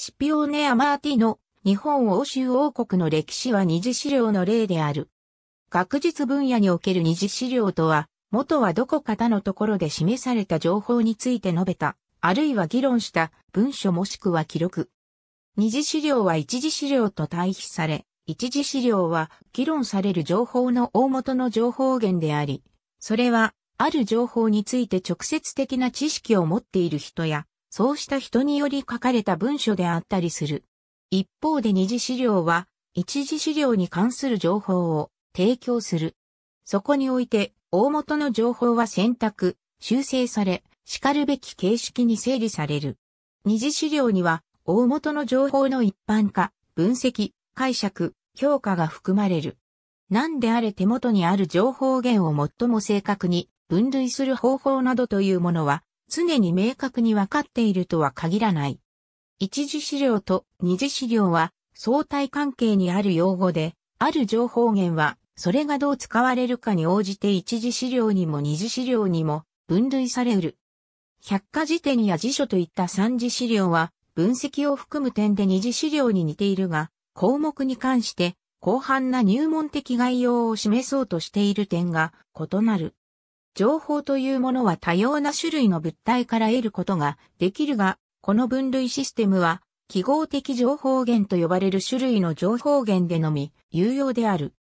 シピオーネ・アマーティの日本欧州王国の歴史は二次資料の例である。学術分野における二次資料とは、元はどこか他のところで示された情報について述べた、あるいは議論した文書もしくは記録。二次資料は一次資料と対比され、一次資料は議論される情報の大元の情報源であり、それはある情報について直接的な知識を持っている人や、そうした人により書かれた文書であったりする。一方で二次資料は、一次資料に関する情報を提供する。そこにおいて、大元の情報は選択、修正され、叱るべき形式に整理される。二次資料には、大元の情報の一般化、分析、解釈、評価が含まれる。何であれ手元にある情報源を最も正確に分類する方法などというものは、常に明確に分かっているとは限らない。一次資料と二次資料は相対関係にある用語で、ある情報源はそれがどう使われるかに応じて一次資料にも二次資料にも分類されうる。百科事典や辞書といった三次資料は分析を含む点で二次資料に似ているが、項目に関して広範な入門的概要を示そうとしている点が異なる。情報というものは多様な種類の物体から得ることができるが、この分類システムは、記号的情報源と呼ばれる種類の情報源でのみ有用である。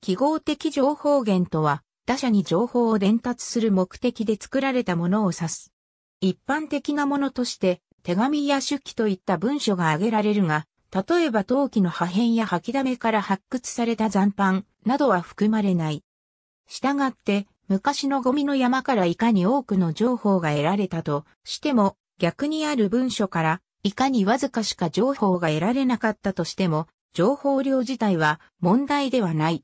記号的情報源とは、他者に情報を伝達する目的で作られたものを指す。一般的なものとして、手紙や手記といった文書が挙げられるが、例えば陶器の破片や吐き溜めから発掘された残飯などは含まれない。したがって、昔のゴミの山からいかに多くの情報が得られたとしても、逆にある文書からいかにわずかしか情報が得られなかったとしても、情報量自体は問題ではない。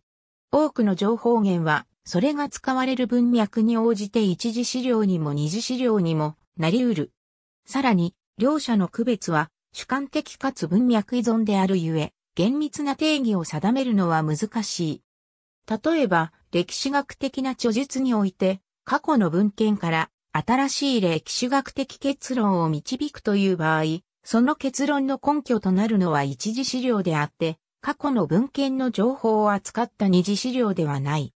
多くの情報源は、それが使われる文脈に応じて一次資料にも二次資料にもなり得る。さらに、両者の区別は主観的かつ文脈依存であるゆえ、厳密な定義を定めるのは難しい。例えば、歴史学的な著述において、過去の文献から新しい歴史学的結論を導くという場合、その結論の根拠となるのは一次資料であって、過去の文献の情報を扱った二次資料ではない。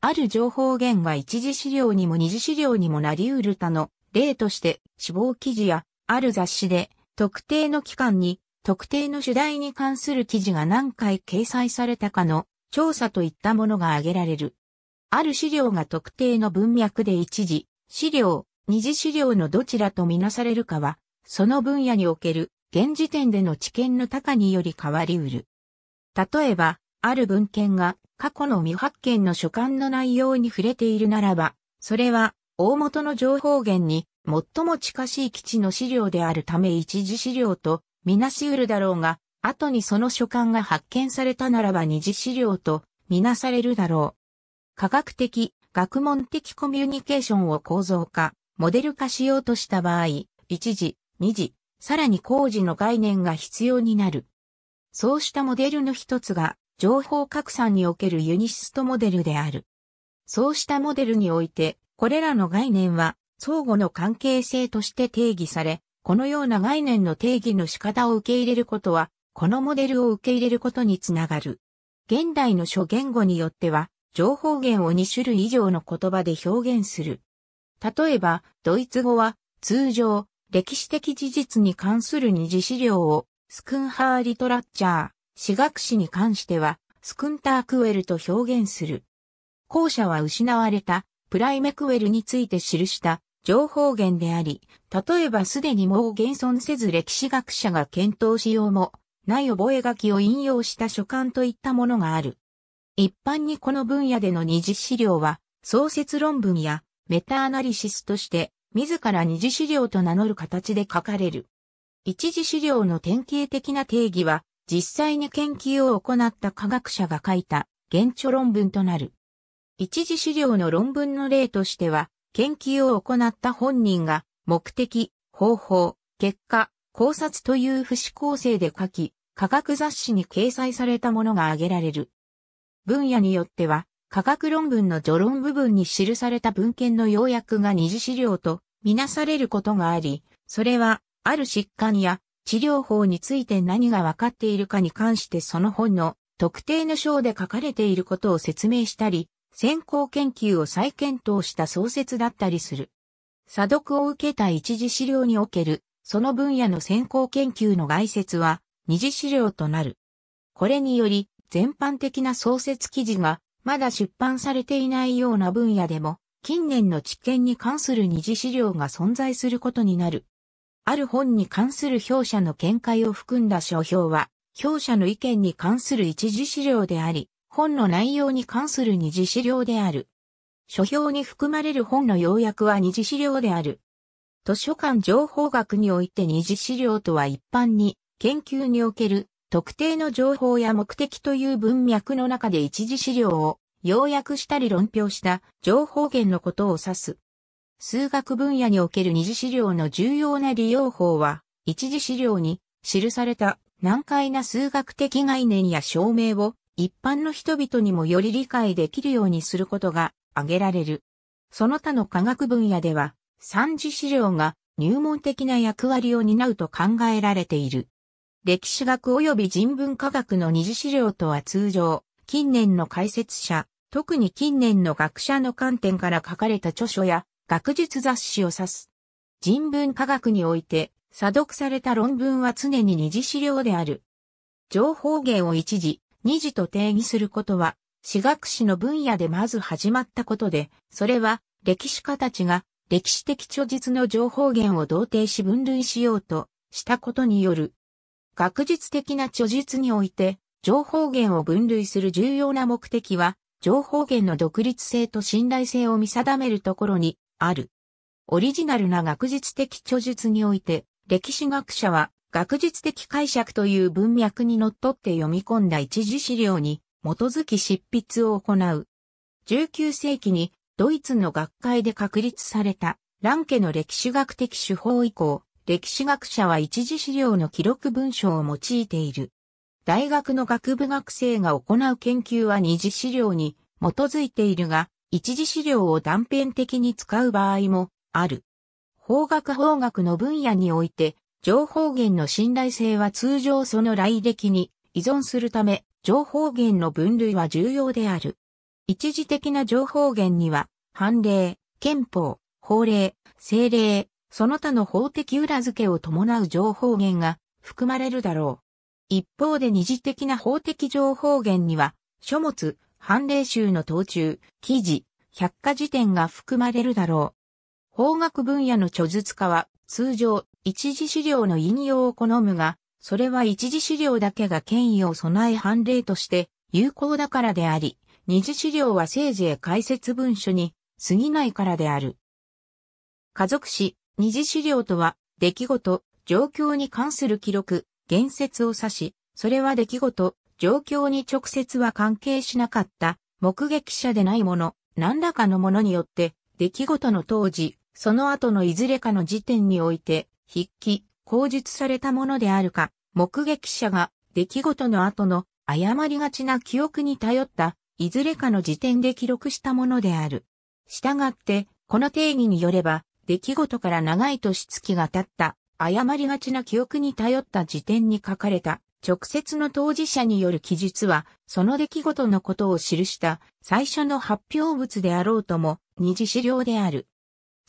ある情報源は一次資料にも二次資料にもなり得る他の例として死亡記事やある雑誌で特定の期間に特定の主題に関する記事が何回掲載されたかの調査といったものが挙げられる。ある資料が特定の文脈で一時、資料、二次資料のどちらとみなされるかは、その分野における現時点での知見の高により変わりうる。例えば、ある文献が過去の未発見の書簡の内容に触れているならば、それは大元の情報源に最も近しい基地の資料であるため一次資料とみなしうるだろうが、後にその書簡が発見されたならば二次資料とみなされるだろう。科学的、学問的コミュニケーションを構造化、モデル化しようとした場合、一次、二次、さらに工事の概念が必要になる。そうしたモデルの一つが、情報拡散におけるユニシストモデルである。そうしたモデルにおいて、これらの概念は相互の関係性として定義され、このような概念の定義の仕方を受け入れることはこのモデルを受け入れることにつながる。現代の諸言語によっては、情報源を2種類以上の言葉で表現する。例えば、ドイツ語は、通常、歴史的事実に関する二次資料を、スクンハーリトラッチャー、私学史に関しては、スクンタークウェルと表現する。後者は失われた、プライメクウェルについて記した情報源であり、例えばすでにもう現存せず歴史学者が検討しようも、ない覚書を引用した書簡といったものがある。一般にこの分野での二次資料は、創設論文やメタアナリシスとして、自ら二次資料と名乗る形で書かれる。一次資料の典型的な定義は、実際に研究を行った科学者が書いた原著論文となる。一次資料の論文の例としては、研究を行った本人が目的、方法、結果、考察という不死構成で書き、科学雑誌に掲載されたものが挙げられる。分野によっては、科学論文の序論部分に記された文献の要約が二次資料とみなされることがあり、それは、ある疾患や治療法について何が分かっているかに関してその本の特定の章で書かれていることを説明したり、先行研究を再検討した創設だったりする。査読を受けた一次資料におけるその分野の先行研究の概説は二次資料となる。これにより、全般的な創設記事がまだ出版されていないような分野でも、近年の知見に関する二次資料が存在することになる。ある本に関する表者の見解を含んだ書評は、表者の意見に関する一次資料であり、本の内容に関する二次資料である。書評に含まれる本の要約は二次資料である。図書館情報学において二次資料とは一般に研究における特定の情報や目的という文脈の中で一次資料を要約したり論評した情報源のことを指す。数学分野における二次資料の重要な利用法は一次資料に記された難解な数学的概念や証明を一般の人々にもより理解できるようにすることが挙げられる。その他の科学分野では三次資料が入門的な役割を担うと考えられている。歴史学及び人文科学の二次資料とは通常、近年の解説者、特に近年の学者の観点から書かれた著書や学術雑誌を指す。人文科学において、査読された論文は常に二次資料である。情報源を一次、二次と定義することは、私学史の分野でまず始まったことで、それは歴史家たちが歴史的著述の情報源を同定し分類しようとしたことによる。学術的な著述において、情報源を分類する重要な目的は、情報源の独立性と信頼性を見定めるところにある。オリジナルな学術的著述において、歴史学者は学術的解釈という文脈にのっとって読み込んだ一次資料に基づき執筆を行う。19世紀にドイツの学会で確立された、ランケの歴史学的手法以降、歴史学者は一次資料の記録文書を用いている。大学の学部学生が行う研究は二次資料に基づいているが、一次資料を断片的に使う場合もある。法学法学の分野において、情報源の信頼性は通常その来歴に依存するため、情報源の分類は重要である。一時的な情報源には、判例、憲法、法令、政令、その他の法的裏付けを伴う情報源が含まれるだろう。一方で二次的な法的情報源には、書物、判例集の途中、記事、百科事典が含まれるだろう。法学分野の著述家は、通常、一次資料の引用を好むが、それは一次資料だけが権威を備え判例として有効だからであり、二次資料は政治へ解説文書に過ぎないからである。家族史、二次資料とは、出来事、状況に関する記録、言説を指し、それは出来事、状況に直接は関係しなかった、目撃者でないもの、何らかのものによって、出来事の当時、その後のいずれかの時点において、筆記、口述されたものであるか、目撃者が出来事の後の誤りがちな記憶に頼ったいずれかの時点で記録したものである。従って、この定義によれば、出来事から長い年月が経った、誤りがちな記憶に頼った時点に書かれた、直接の当事者による記述は、その出来事のことを記した最初の発表物であろうとも、二次資料である。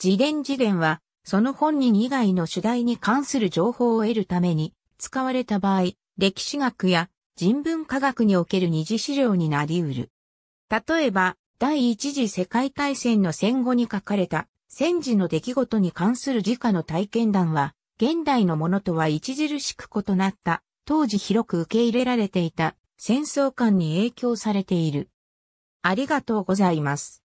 自伝自伝は、その本人以外の主題に関する情報を得るために、使われた場合、歴史学や人文科学における二次資料になり得る。例えば、第一次世界大戦の戦後に書かれた戦時の出来事に関する自家の体験談は、現代のものとは著しく異なった、当時広く受け入れられていた戦争観に影響されている。ありがとうございます。